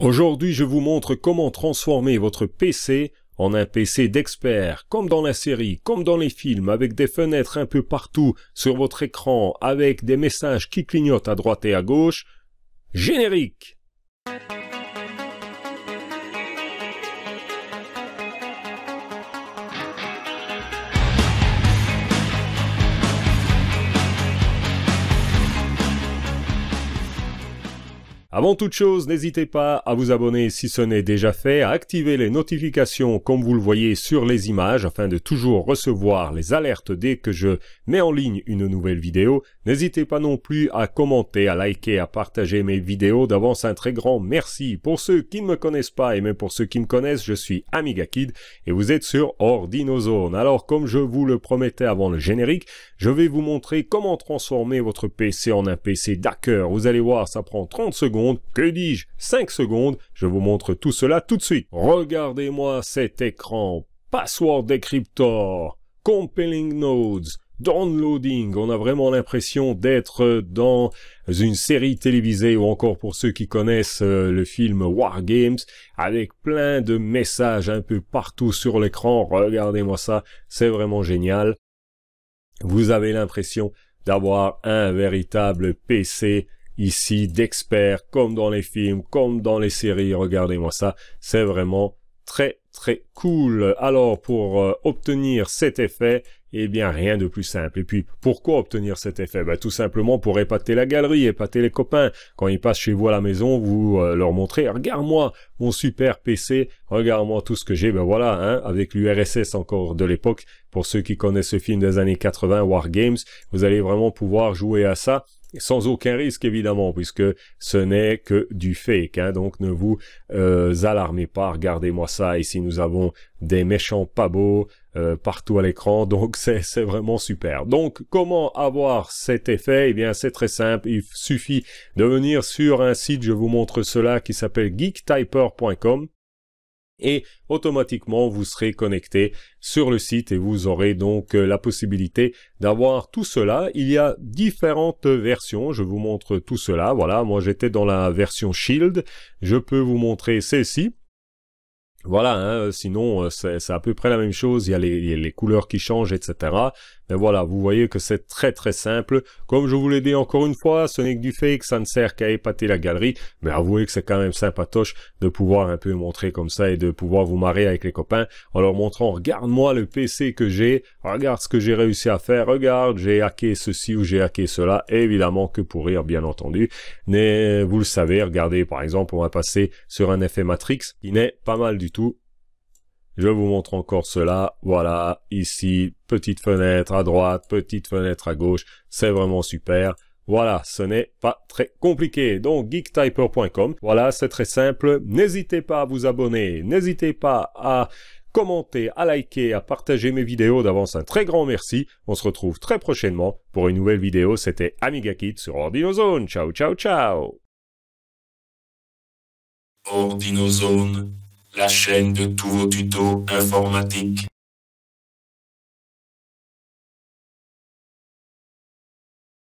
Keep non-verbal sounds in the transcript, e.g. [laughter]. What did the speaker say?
Aujourd'hui, je vous montre comment transformer votre PC en un PC d'expert, comme dans la série, comme dans les films, avec des fenêtres un peu partout sur votre écran, avec des messages qui clignotent à droite et à gauche. Générique Avant toute chose, n'hésitez pas à vous abonner si ce n'est déjà fait, à activer les notifications comme vous le voyez sur les images afin de toujours recevoir les alertes dès que je mets en ligne une nouvelle vidéo. N'hésitez pas non plus à commenter, à liker, à partager mes vidéos. D'avance, un très grand merci. Pour ceux qui ne me connaissent pas et même pour ceux qui me connaissent, je suis Amiga Kid et vous êtes sur Ordinozone. Alors, comme je vous le promettais avant le générique, je vais vous montrer comment transformer votre PC en un PC d'acœur. Vous allez voir, ça prend 30 secondes que dis-je, 5 secondes, je vous montre tout cela tout de suite. Regardez-moi cet écran, password decryptor, compelling nodes, downloading. On a vraiment l'impression d'être dans une série télévisée ou encore pour ceux qui connaissent euh, le film War Games avec plein de messages un peu partout sur l'écran. Regardez-moi ça, c'est vraiment génial. Vous avez l'impression d'avoir un véritable PC ici d'experts, comme dans les films, comme dans les séries. Regardez-moi ça, c'est vraiment très très cool. Alors pour euh, obtenir cet effet, eh bien rien de plus simple. Et puis pourquoi obtenir cet effet bah, Tout simplement pour épater la galerie, épater les copains. Quand ils passent chez vous à la maison, vous euh, leur montrez, regarde-moi mon super PC, regarde-moi tout ce que j'ai. Ben voilà, hein, avec l'URSS encore de l'époque, pour ceux qui connaissent ce film des années 80, War Games, vous allez vraiment pouvoir jouer à ça sans aucun risque évidemment, puisque ce n'est que du fake. Hein. donc ne vous euh, alarmez pas, regardez-moi ça. Ici nous avons des méchants pas beaux euh, partout à l'écran, donc [laughs] c'est vraiment super. Donc comment avoir cet effet Eh bien c'est très simple, il suffit de venir sur un site, je vous montre cela, qui s'appelle geektyper.com et automatiquement vous serez connecté sur le site et vous aurez donc euh, la possibilité d'avoir tout cela. Il y a différentes versions, je vous montre tout cela. Voilà, moi j'étais dans la version Shield, je peux vous montrer celle-ci. Voilà, hein, sinon euh, c'est à peu près la même chose, il y a les couleurs qui changent, etc. Et ben voilà, vous voyez que c'est très très simple. Comme je vous l'ai dit encore une fois, ce n'est que du fake, ça ne sert qu'à épater la galerie. Mais avouez que c'est quand même sympatoche de pouvoir un peu montrer comme ça et de pouvoir vous marrer avec les copains en leur montrant, regarde-moi le PC que j'ai, regarde ce que j'ai réussi à faire, regarde, j'ai hacké ceci ou j'ai hacké cela. Évidemment que pour rire, bien entendu. Mais vous le savez, regardez, par exemple, on va passer sur un effet Matrix Il n'est pas mal du tout je vous montre encore cela. Voilà, ici, petite fenêtre à droite, petite fenêtre à gauche. C'est vraiment super. Voilà, ce n'est pas très compliqué. Donc, geektyper.com, voilà, c'est très simple. N'hésitez pas à vous abonner, n'hésitez pas à commenter, à liker, à partager mes vidéos d'avance. Un très grand merci. On se retrouve très prochainement pour une nouvelle vidéo. C'était Amiga Kit sur Ordinozone. Ciao, ciao, ciao Ordinozone la chaîne de tous vos tutos informatiques.